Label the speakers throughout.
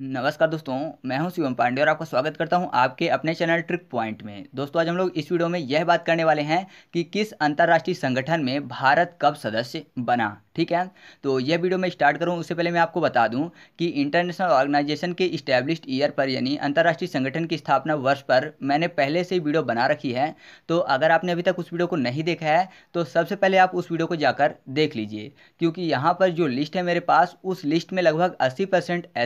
Speaker 1: नमस्कार दोस्तों मैं हूं शिवम पांडे और आपका स्वागत करता हूं आपके अपने चैनल ट्रिक पॉइंट में दोस्तों आज हम लोग इस वीडियो में यह बात करने वाले हैं कि किस अंतर्राष्ट्रीय संगठन में भारत कब सदस्य बना ठीक है तो यह वीडियो मैं स्टार्ट करूं उससे पहले मैं आपको बता दूं कि इंटरनेशनल ऑर्गेनाइजेशन के इस्टेब्लिश ईयर पर यानी अंतर्राष्ट्रीय संगठन की स्थापना वर्ष पर मैंने पहले से वीडियो बना रखी है तो अगर आपने अभी तक उस वीडियो को नहीं देखा है तो सबसे पहले आप उस वीडियो को जाकर देख लीजिए क्योंकि यहाँ पर जो लिस्ट है मेरे पास उस लिस्ट में लगभग अस्सी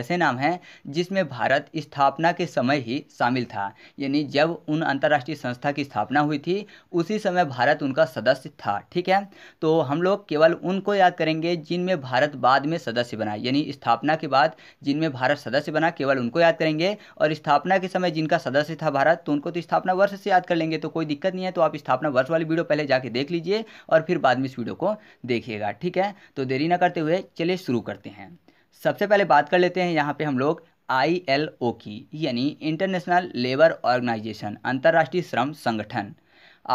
Speaker 1: ऐसे नाम हैं जिसमें भारत स्थापना के समय ही शामिल था यानी जब उन अंतर्राष्ट्रीय संस्था की स्थापना हुई थी उसी समय भारत उनका सदस्य था ठीक है तो हम लोग केवल उनको याद करेंगे जिनमें भारत बाद में सदस्य बना यानी स्थापना के बाद जिनमें भारत सदस्य बना केवल उनको याद करेंगे और स्थापना के समय जिनका सदस्य था भारत तो उनको तो स्थापना वर्ष से याद कर लेंगे तो कोई दिक्कत नहीं है तो आप स्थापना वर्ष वाली वीडियो पहले जाके देख लीजिए और फिर बाद में इस वीडियो को देखिएगा ठीक है तो देरी ना करते हुए चलिए शुरू करते हैं सबसे पहले बात कर लेते हैं यहाँ पे हम लोग आई एल ओ की यानी इंटरनेशनल लेबर ऑर्गेनाइजेशन अंतर्राष्ट्रीय श्रम संगठन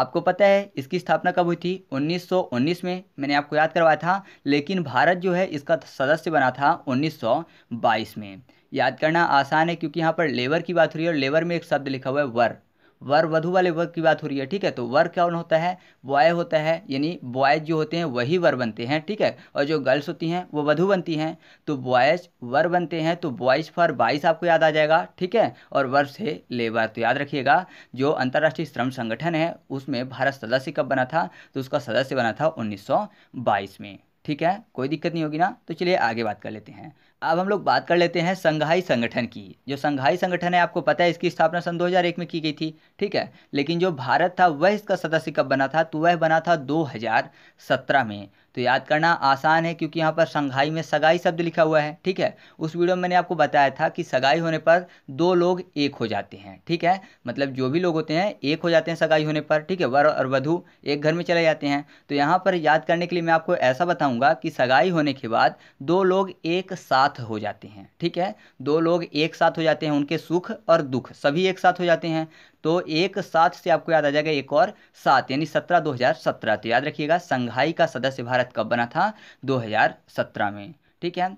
Speaker 1: आपको पता है इसकी स्थापना कब हुई थी 1919 में मैंने आपको याद करवाया था लेकिन भारत जो है इसका सदस्य बना था 1922 में याद करना आसान है क्योंकि यहाँ पर लेबर की बात हो रही है और लेबर में एक शब्द लिखा हुआ है वर वर वधु वाले वर्ग की बात हो रही है ठीक है तो वर कौन होता है बॉय होता है यानी बॉयज जो होते हैं वही वर बनते हैं ठीक है और जो गर्ल्स होती हैं वो वधु बनती हैं तो बॉयज वर बनते हैं तो बॉयज फॉर बाईस आपको याद आ जाएगा ठीक है और वर्ष है लेबर तो याद रखिएगा जो अंतर्राष्ट्रीय श्रम संगठन है उसमें भारत सदस्य कब बना था तो उसका सदस्य बना था उन्नीस में ठीक है कोई दिक्कत नहीं होगी ना तो चलिए आगे बात कर लेते हैं अब हम लोग बात कर लेते हैं संघाई संगठन की जो संघाई संगठन है आपको पता है इसकी स्थापना सन 2001 में की गई थी ठीक है लेकिन जो भारत था वह इसका सदस्य कब बना था तो वह बना था 2017 में तो याद करना आसान है क्योंकि यहाँ पर संघाई में सगाई शब्द लिखा हुआ है ठीक है उस वीडियो में मैंने आपको बताया था कि सगाई होने पर दो लोग एक हो जाते हैं ठीक है मतलब जो भी लोग होते हैं एक हो जाते हैं सगाई होने पर ठीक है वर और वधु एक घर में चले जाते हैं तो यहाँ पर याद करने के लिए मैं आपको ऐसा बताऊँगा कि सगाई होने के बाद दो लोग एक साथ हो जाते हैं ठीक है दो लोग एक साथ हो जाते हैं उनके सुख और दुख सभी एक साथ हो जाते हैं तो एक सात से आपको याद आ जाएगा एक और सात यानी सत्रह दो हज़ार सत्रह तो याद रखिएगा संघाई का सदस्य भारत कब बना था दो हज़ार सत्रह में ठीक है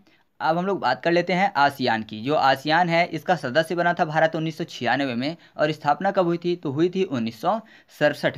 Speaker 1: अब हम लोग बात कर लेते हैं आसियान की जो आसियान है इसका सदस्य बना था भारत उन्नीस में और स्थापना कब हुई थी तो हुई थी उन्नीस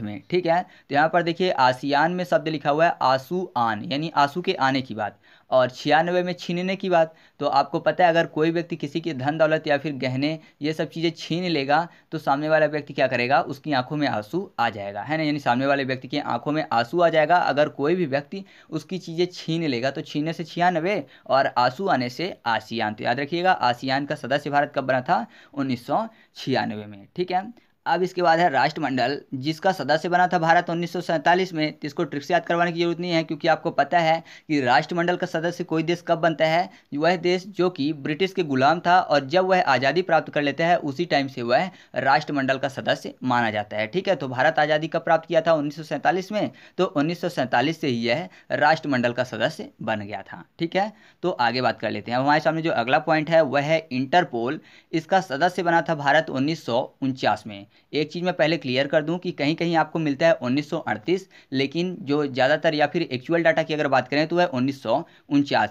Speaker 1: में ठीक है तो यहाँ पर देखिए आसियान में शब्द लिखा हुआ है आंसू आन यानी आंसू के आने की बात और छियानवे में छीनने की बात तो आपको पता है अगर कोई व्यक्ति किसी की धन दौलत या फिर गहने ये सब चीज़ें छीन लेगा तो सामने वाला व्यक्ति क्या करेगा उसकी आंखों में आंसू आ जाएगा है ना यानी सामने वाले व्यक्ति की आंखों में आंसू आ जाएगा अगर कोई भी व्यक्ति उसकी चीज़ें छीन लेगा तो छीनने से छियानवे और आंसू आने से आसियान तो याद रखिएगा आसियान का सदस्य भारत कब बना था उन्नीस में ठीक है अब इसके बाद है राष्ट्रमंडल जिसका सदस्य बना था भारत उन्नीस में तो इसको ट्रिक से याद करवाने की जरूरत नहीं है क्योंकि आपको पता है कि राष्ट्रमंडल का सदस्य कोई देश कब बनता है वह देश जो कि ब्रिटिश के गुलाम था और जब वह आज़ादी प्राप्त कर लेता है उसी टाइम से वह राष्ट्रमंडल का सदस्य माना जाता है ठीक है तो भारत आज़ादी कब प्राप्त किया था उन्नीस में तो उन्नीस से ही यह राष्ट्रमंडल का सदस्य बन गया था ठीक है तो आगे बात कर लेते हैं हमारे सामने जो अगला पॉइंट है वह है इंटरपोल इसका सदस्य बना था भारत उन्नीस में एक चीज़ मैं पहले क्लियर कर दूं कि कहीं कहीं आपको मिलता है 1938 लेकिन जो ज़्यादातर या फिर एक्चुअल डाटा की अगर बात करें तो वह उन्नीस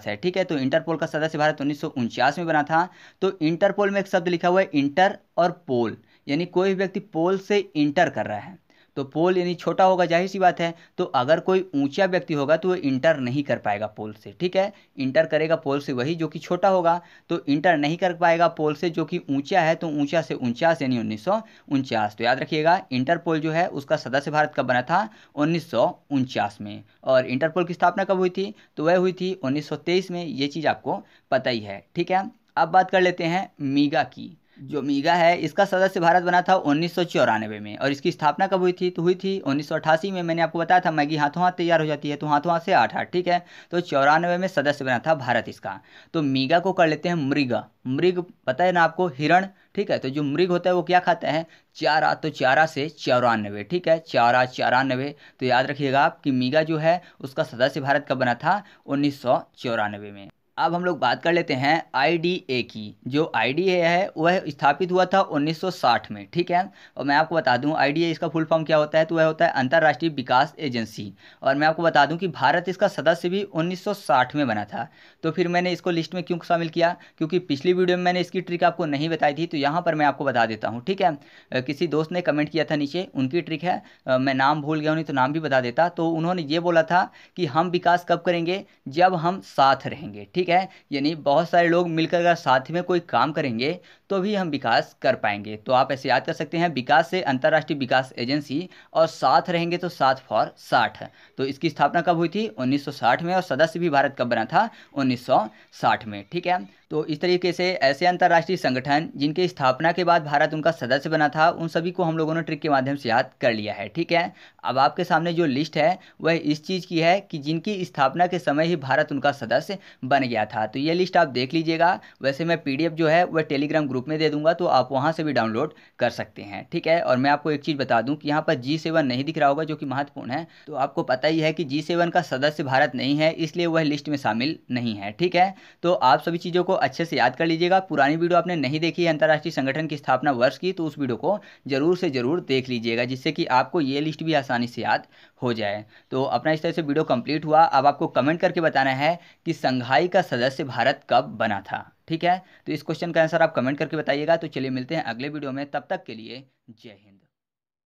Speaker 1: है ठीक है तो इंटरपोल का सदस्य भारत उन्नीस में बना था तो इंटरपोल में एक शब्द लिखा हुआ है इंटर और पोल यानी कोई भी व्यक्ति पोल से इंटर कर रहा है तो पोल यानी छोटा होगा जाहिर सी बात है तो अगर कोई ऊंचा व्यक्ति होगा तो वह इंटर नहीं कर पाएगा पोल से ठीक है इंटर करेगा पोल से वही जो कि छोटा होगा तो इंटर नहीं कर पाएगा पोल से जो कि ऊंचा है तो ऊंचा से उनचास यानी उन्नीस तो याद रखिएगा इंटरपोल जो है उसका सदस्य भारत कब बना था उन्नीस में और इंटरपोल की स्थापना कब हुई थी तो वह हुई थी उन्नीस में ये चीज़ आपको पता ही है ठीक है अब बात कर लेते हैं मीगा की जो मीगा है इसका सदस्य भारत बना था उन्नीस में और इसकी स्थापना कब हुई थी तो हुई थी उन्नीस में मैंने आपको बताया था मैगी हाथों हाथ तैयार हो जाती है तो हाथों हाथ से आठ आठ ठीक है तो चौरानवे में सदस्य बना था भारत इसका तो मीगा को कर लेते हैं मृगा मृग पता है ना आपको हिरण ठीक है तो जो मृग होता है वो क्या खाता है चारा तो चारा से चौरानवे ठीक है चारा चौरानवे तो याद रखिएगा आप कि मीगा जो है उसका सदस्य भारत का बना था उन्नीस में अब हम लोग बात कर लेते हैं आईडीए की जो आईडीए है वह स्थापित हुआ था 1960 में ठीक है और मैं आपको बता दूं आईडीए इसका फुल फॉर्म क्या होता है तो वह होता है अंतर्राष्ट्रीय विकास एजेंसी और मैं आपको बता दूं कि भारत इसका सदस्य भी 1960 में बना था तो फिर मैंने इसको लिस्ट में क्यों शामिल किया क्योंकि पिछली वीडियो में मैंने इसकी ट्रिक आपको नहीं बताई थी तो यहाँ पर मैं आपको बता देता हूँ ठीक है किसी दोस्त ने कमेंट किया था नीचे उनकी ट्रिक है मैं नाम भूल गया उन्हें तो नाम भी बता देता तो उन्होंने ये बोला था कि हम विकास कब करेंगे जब हम साथ रहेंगे ठीक है है यानी बहुत सारे लोग मिलकर अगर साथ में कोई काम करेंगे तो भी हम विकास कर पाएंगे तो आप ऐसे याद कर सकते हैं विकास से अंतर्राष्ट्रीय विकास एजेंसी और साथ रहेंगे तो साथ फॉर साठ तो इसकी स्थापना कब हुई थी 1960 में और सदस्य भी भारत कब बना था 1960 में ठीक है तो इस तरीके से ऐसे अंतर्राष्ट्रीय संगठन जिनके स्थापना के बाद भारत उनका सदस्य बना था उन सभी को हम लोगों ने ट्रिक के माध्यम से याद कर लिया है ठीक है अब आपके सामने जो लिस्ट है वह इस चीज़ की है कि जिनकी स्थापना के समय ही भारत उनका सदस्य बन गया था तो ये लिस्ट आप देख लीजिएगा वैसे मैं पी जो है वह टेलीग्राम ग्रुप में दे दूंगा तो आप वहाँ से भी डाउनलोड कर सकते हैं ठीक है और मैं आपको एक चीज़ बता दूँ कि यहाँ पर जी नहीं दिख रहा होगा जो कि महत्वपूर्ण है तो आपको पता ही है कि जी का सदस्य भारत नहीं है इसलिए वह लिस्ट में शामिल नहीं है ठीक है तो आप सभी चीज़ों को अच्छे से याद कर लीजिएगा पुरानी वीडियो आपने नहीं देखी है अंतर्राष्ट्रीय संगठन की स्थापना वर्ष की तो उस वीडियो को जरूर से जरूर देख लीजिएगा जिससे कि आपको ये लिस्ट भी आसानी से याद हो जाए तो अपना इस तरह से वीडियो कंप्लीट हुआ अब आपको कमेंट करके बताना है कि संघाई का सदस्य भारत कब बना था ठीक है तो इस क्वेश्चन का आंसर आप कमेंट करके बताइएगा तो चलिए मिलते हैं अगले वीडियो में तब तक के लिए जय हिंद